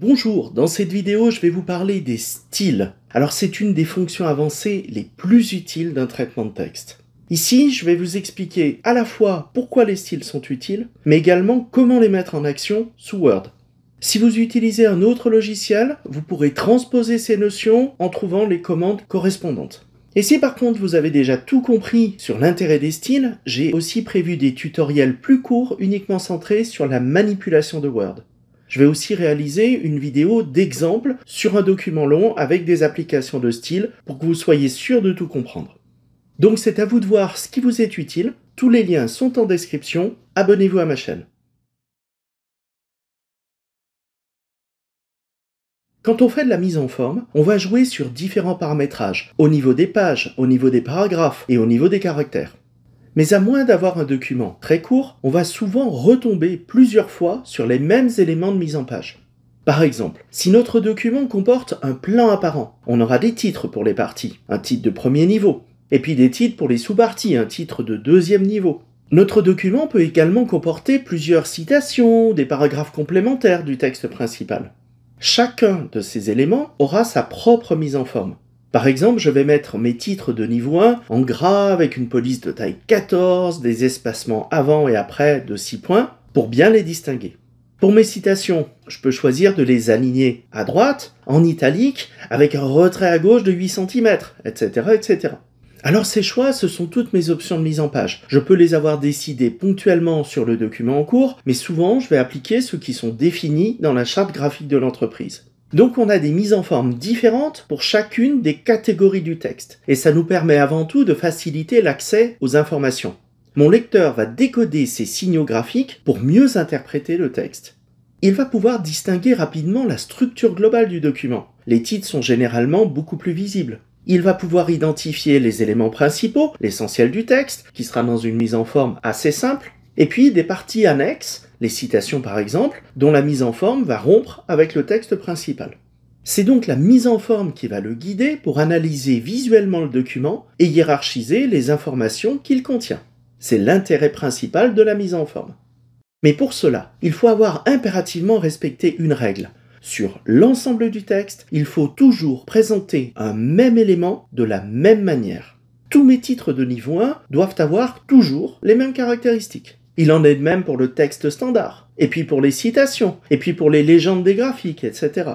Bonjour, dans cette vidéo je vais vous parler des styles. Alors c'est une des fonctions avancées les plus utiles d'un traitement de texte. Ici je vais vous expliquer à la fois pourquoi les styles sont utiles, mais également comment les mettre en action sous Word. Si vous utilisez un autre logiciel, vous pourrez transposer ces notions en trouvant les commandes correspondantes. Et si par contre vous avez déjà tout compris sur l'intérêt des styles, j'ai aussi prévu des tutoriels plus courts uniquement centrés sur la manipulation de Word. Je vais aussi réaliser une vidéo d'exemple sur un document long avec des applications de style pour que vous soyez sûr de tout comprendre. Donc c'est à vous de voir ce qui vous est utile. Tous les liens sont en description. Abonnez-vous à ma chaîne. Quand on fait de la mise en forme, on va jouer sur différents paramétrages, au niveau des pages, au niveau des paragraphes et au niveau des caractères. Mais à moins d'avoir un document très court, on va souvent retomber plusieurs fois sur les mêmes éléments de mise en page. Par exemple, si notre document comporte un plan apparent, on aura des titres pour les parties, un titre de premier niveau, et puis des titres pour les sous-parties, un titre de deuxième niveau. Notre document peut également comporter plusieurs citations, des paragraphes complémentaires du texte principal. Chacun de ces éléments aura sa propre mise en forme. Par exemple, je vais mettre mes titres de niveau 1 en gras avec une police de taille 14, des espacements avant et après de 6 points pour bien les distinguer. Pour mes citations, je peux choisir de les aligner à droite, en italique, avec un retrait à gauche de 8 cm, etc. etc. Alors ces choix, ce sont toutes mes options de mise en page. Je peux les avoir décidées ponctuellement sur le document en cours, mais souvent je vais appliquer ceux qui sont définis dans la charte graphique de l'entreprise. Donc on a des mises en forme différentes pour chacune des catégories du texte, et ça nous permet avant tout de faciliter l'accès aux informations. Mon lecteur va décoder ces signaux graphiques pour mieux interpréter le texte. Il va pouvoir distinguer rapidement la structure globale du document. Les titres sont généralement beaucoup plus visibles. Il va pouvoir identifier les éléments principaux, l'essentiel du texte, qui sera dans une mise en forme assez simple, et puis des parties annexes, les citations par exemple, dont la mise en forme va rompre avec le texte principal. C'est donc la mise en forme qui va le guider pour analyser visuellement le document et hiérarchiser les informations qu'il contient. C'est l'intérêt principal de la mise en forme. Mais pour cela, il faut avoir impérativement respecté une règle. Sur l'ensemble du texte, il faut toujours présenter un même élément de la même manière. Tous mes titres de niveau 1 doivent avoir toujours les mêmes caractéristiques. Il en est de même pour le texte standard, et puis pour les citations, et puis pour les légendes des graphiques, etc.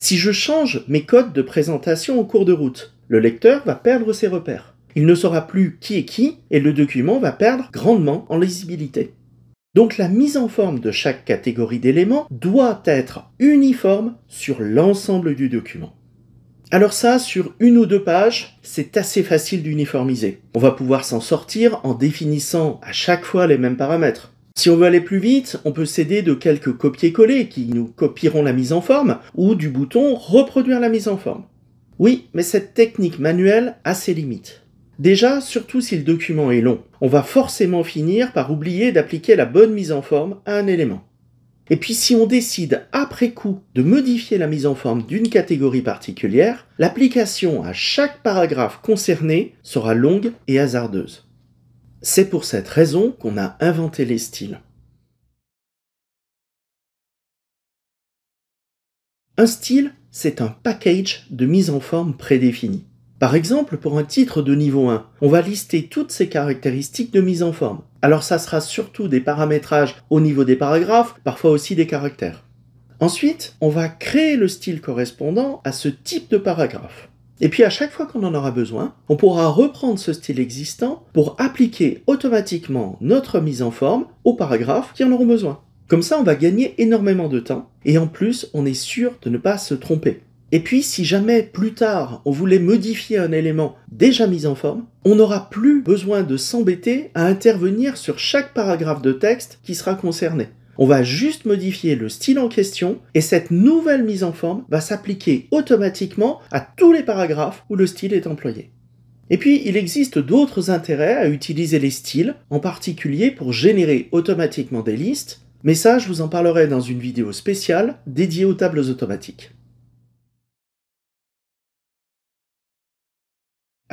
Si je change mes codes de présentation au cours de route, le lecteur va perdre ses repères. Il ne saura plus qui est qui, et le document va perdre grandement en lisibilité. Donc la mise en forme de chaque catégorie d'éléments doit être uniforme sur l'ensemble du document. Alors ça, sur une ou deux pages, c'est assez facile d'uniformiser. On va pouvoir s'en sortir en définissant à chaque fois les mêmes paramètres. Si on veut aller plus vite, on peut s'aider de quelques copier-coller qui nous copieront la mise en forme, ou du bouton reproduire la mise en forme. Oui, mais cette technique manuelle a ses limites. Déjà, surtout si le document est long, on va forcément finir par oublier d'appliquer la bonne mise en forme à un élément. Et puis si on décide après coup de modifier la mise en forme d'une catégorie particulière, l'application à chaque paragraphe concerné sera longue et hasardeuse. C'est pour cette raison qu'on a inventé les styles. Un style, c'est un package de mise en forme prédéfinie. Par exemple, pour un titre de niveau 1, on va lister toutes ses caractéristiques de mise en forme. Alors ça sera surtout des paramétrages au niveau des paragraphes, parfois aussi des caractères. Ensuite, on va créer le style correspondant à ce type de paragraphe. Et puis à chaque fois qu'on en aura besoin, on pourra reprendre ce style existant pour appliquer automatiquement notre mise en forme aux paragraphes qui en auront besoin. Comme ça, on va gagner énormément de temps et en plus, on est sûr de ne pas se tromper. Et puis si jamais plus tard on voulait modifier un élément déjà mis en forme, on n'aura plus besoin de s'embêter à intervenir sur chaque paragraphe de texte qui sera concerné. On va juste modifier le style en question et cette nouvelle mise en forme va s'appliquer automatiquement à tous les paragraphes où le style est employé. Et puis, il existe d'autres intérêts à utiliser les styles, en particulier pour générer automatiquement des listes, mais ça, je vous en parlerai dans une vidéo spéciale dédiée aux tables automatiques.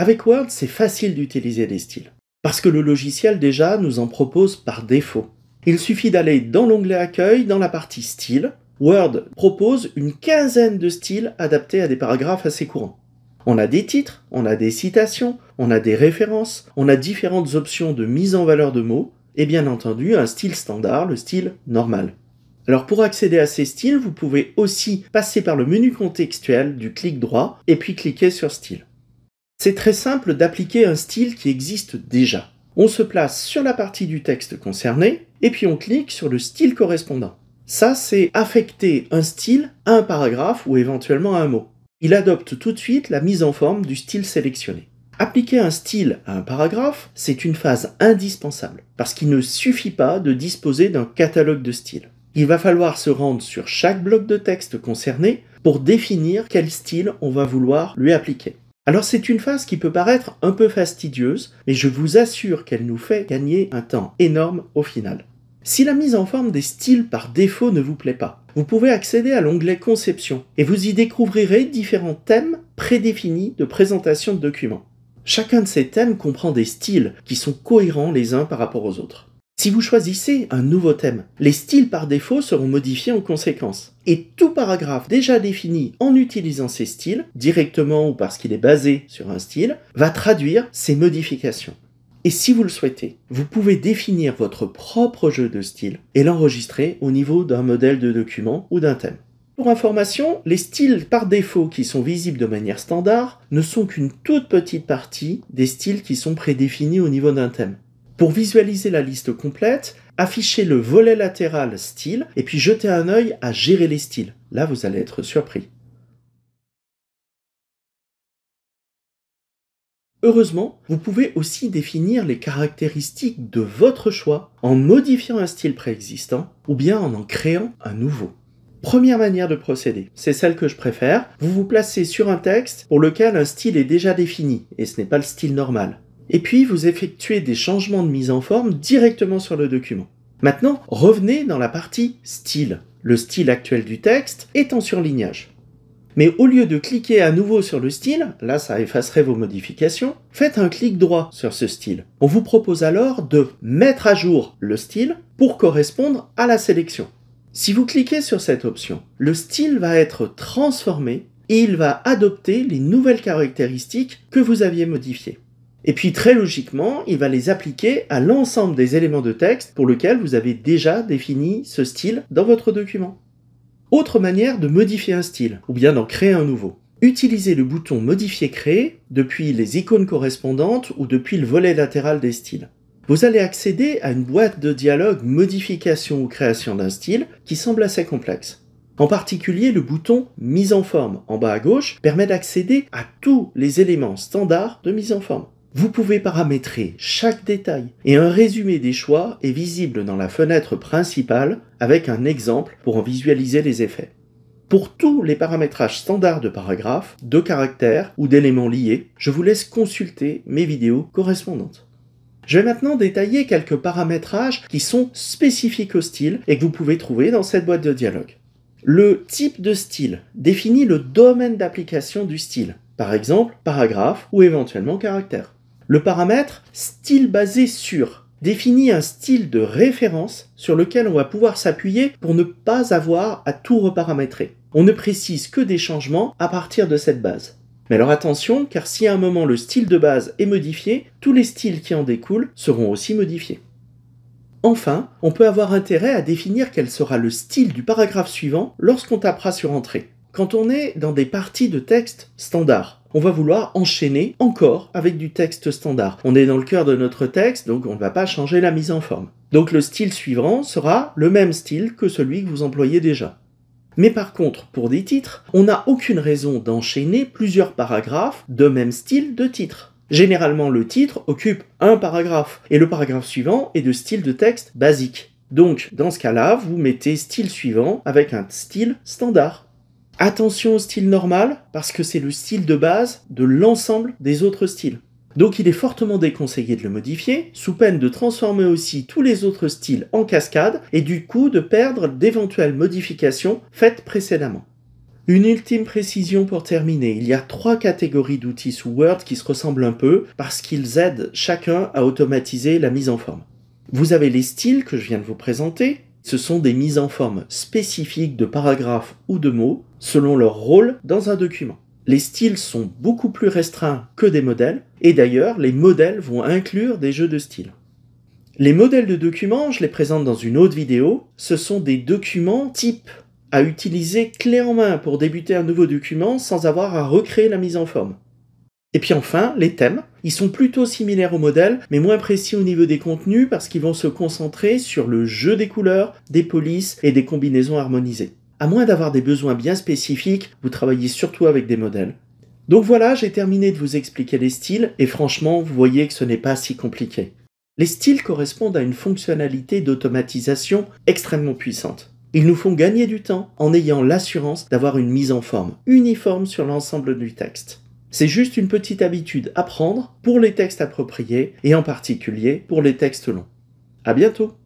Avec Word, c'est facile d'utiliser des styles, parce que le logiciel déjà nous en propose par défaut. Il suffit d'aller dans l'onglet Accueil, dans la partie Style. Word propose une quinzaine de styles adaptés à des paragraphes assez courants. On a des titres, on a des citations, on a des références, on a différentes options de mise en valeur de mots, et bien entendu un style standard, le style normal. Alors pour accéder à ces styles, vous pouvez aussi passer par le menu contextuel du clic droit et puis cliquer sur style. C'est très simple d'appliquer un style qui existe déjà. On se place sur la partie du texte concerné, et puis on clique sur le style correspondant. Ça, c'est affecter un style à un paragraphe ou éventuellement à un mot. Il adopte tout de suite la mise en forme du style sélectionné. Appliquer un style à un paragraphe, c'est une phase indispensable, parce qu'il ne suffit pas de disposer d'un catalogue de styles. Il va falloir se rendre sur chaque bloc de texte concerné pour définir quel style on va vouloir lui appliquer. Alors c'est une phase qui peut paraître un peu fastidieuse, mais je vous assure qu'elle nous fait gagner un temps énorme au final. Si la mise en forme des styles par défaut ne vous plaît pas, vous pouvez accéder à l'onglet Conception et vous y découvrirez différents thèmes prédéfinis de présentation de documents. Chacun de ces thèmes comprend des styles qui sont cohérents les uns par rapport aux autres. Si vous choisissez un nouveau thème, les styles par défaut seront modifiés en conséquence. Et tout paragraphe déjà défini en utilisant ces styles, directement ou parce qu'il est basé sur un style, va traduire ces modifications. Et si vous le souhaitez, vous pouvez définir votre propre jeu de style et l'enregistrer au niveau d'un modèle de document ou d'un thème. Pour information, les styles par défaut qui sont visibles de manière standard ne sont qu'une toute petite partie des styles qui sont prédéfinis au niveau d'un thème. Pour visualiser la liste complète, affichez le volet latéral style et puis jetez un œil à gérer les styles. Là, vous allez être surpris. Heureusement, vous pouvez aussi définir les caractéristiques de votre choix en modifiant un style préexistant ou bien en en créant un nouveau. Première manière de procéder, c'est celle que je préfère, vous vous placez sur un texte pour lequel un style est déjà défini, et ce n'est pas le style normal et puis vous effectuez des changements de mise en forme directement sur le document. Maintenant, revenez dans la partie style. Le style actuel du texte est en surlignage. Mais au lieu de cliquer à nouveau sur le style, là ça effacerait vos modifications, faites un clic droit sur ce style. On vous propose alors de mettre à jour le style pour correspondre à la sélection. Si vous cliquez sur cette option, le style va être transformé et il va adopter les nouvelles caractéristiques que vous aviez modifiées. Et puis très logiquement, il va les appliquer à l'ensemble des éléments de texte pour lesquels vous avez déjà défini ce style dans votre document. Autre manière de modifier un style, ou bien d'en créer un nouveau. Utilisez le bouton Modifier Créer depuis les icônes correspondantes ou depuis le volet latéral des styles. Vous allez accéder à une boîte de dialogue Modification ou création d'un style qui semble assez complexe. En particulier, le bouton Mise en forme en bas à gauche permet d'accéder à tous les éléments standards de mise en forme. Vous pouvez paramétrer chaque détail et un résumé des choix est visible dans la fenêtre principale avec un exemple pour en visualiser les effets. Pour tous les paramétrages standards de paragraphes, de caractères ou d'éléments liés, je vous laisse consulter mes vidéos correspondantes. Je vais maintenant détailler quelques paramétrages qui sont spécifiques au style et que vous pouvez trouver dans cette boîte de dialogue. Le type de style définit le domaine d'application du style, par exemple paragraphe ou éventuellement caractère. Le paramètre style basé sur définit un style de référence sur lequel on va pouvoir s'appuyer pour ne pas avoir à tout reparamétrer. On ne précise que des changements à partir de cette base. Mais alors attention, car si à un moment le style de base est modifié, tous les styles qui en découlent seront aussi modifiés. Enfin, on peut avoir intérêt à définir quel sera le style du paragraphe suivant lorsqu'on tapera sur Entrée. Quand on est dans des parties de texte standard, on va vouloir enchaîner encore avec du texte standard. On est dans le cœur de notre texte, donc on ne va pas changer la mise en forme. Donc le style suivant sera le même style que celui que vous employez déjà. Mais par contre, pour des titres, on n'a aucune raison d'enchaîner plusieurs paragraphes de même style de titre. Généralement, le titre occupe un paragraphe, et le paragraphe suivant est de style de texte basique. Donc, dans ce cas-là, vous mettez style suivant avec un style standard. Attention au style normal, parce que c'est le style de base de l'ensemble des autres styles. Donc il est fortement déconseillé de le modifier, sous peine de transformer aussi tous les autres styles en cascade, et du coup de perdre d'éventuelles modifications faites précédemment. Une ultime précision pour terminer, il y a trois catégories d'outils sous Word qui se ressemblent un peu, parce qu'ils aident chacun à automatiser la mise en forme. Vous avez les styles que je viens de vous présenter, ce sont des mises en forme spécifiques de paragraphes ou de mots selon leur rôle dans un document. Les styles sont beaucoup plus restreints que des modèles, et d'ailleurs les modèles vont inclure des jeux de style. Les modèles de documents, je les présente dans une autre vidéo, ce sont des documents type à utiliser clé en main pour débuter un nouveau document sans avoir à recréer la mise en forme. Et puis enfin, les thèmes. Ils sont plutôt similaires au modèle, mais moins précis au niveau des contenus parce qu'ils vont se concentrer sur le jeu des couleurs, des polices et des combinaisons harmonisées. À moins d'avoir des besoins bien spécifiques, vous travaillez surtout avec des modèles. Donc voilà, j'ai terminé de vous expliquer les styles, et franchement, vous voyez que ce n'est pas si compliqué. Les styles correspondent à une fonctionnalité d'automatisation extrêmement puissante. Ils nous font gagner du temps en ayant l'assurance d'avoir une mise en forme uniforme sur l'ensemble du texte. C'est juste une petite habitude à prendre pour les textes appropriés et en particulier pour les textes longs. À bientôt!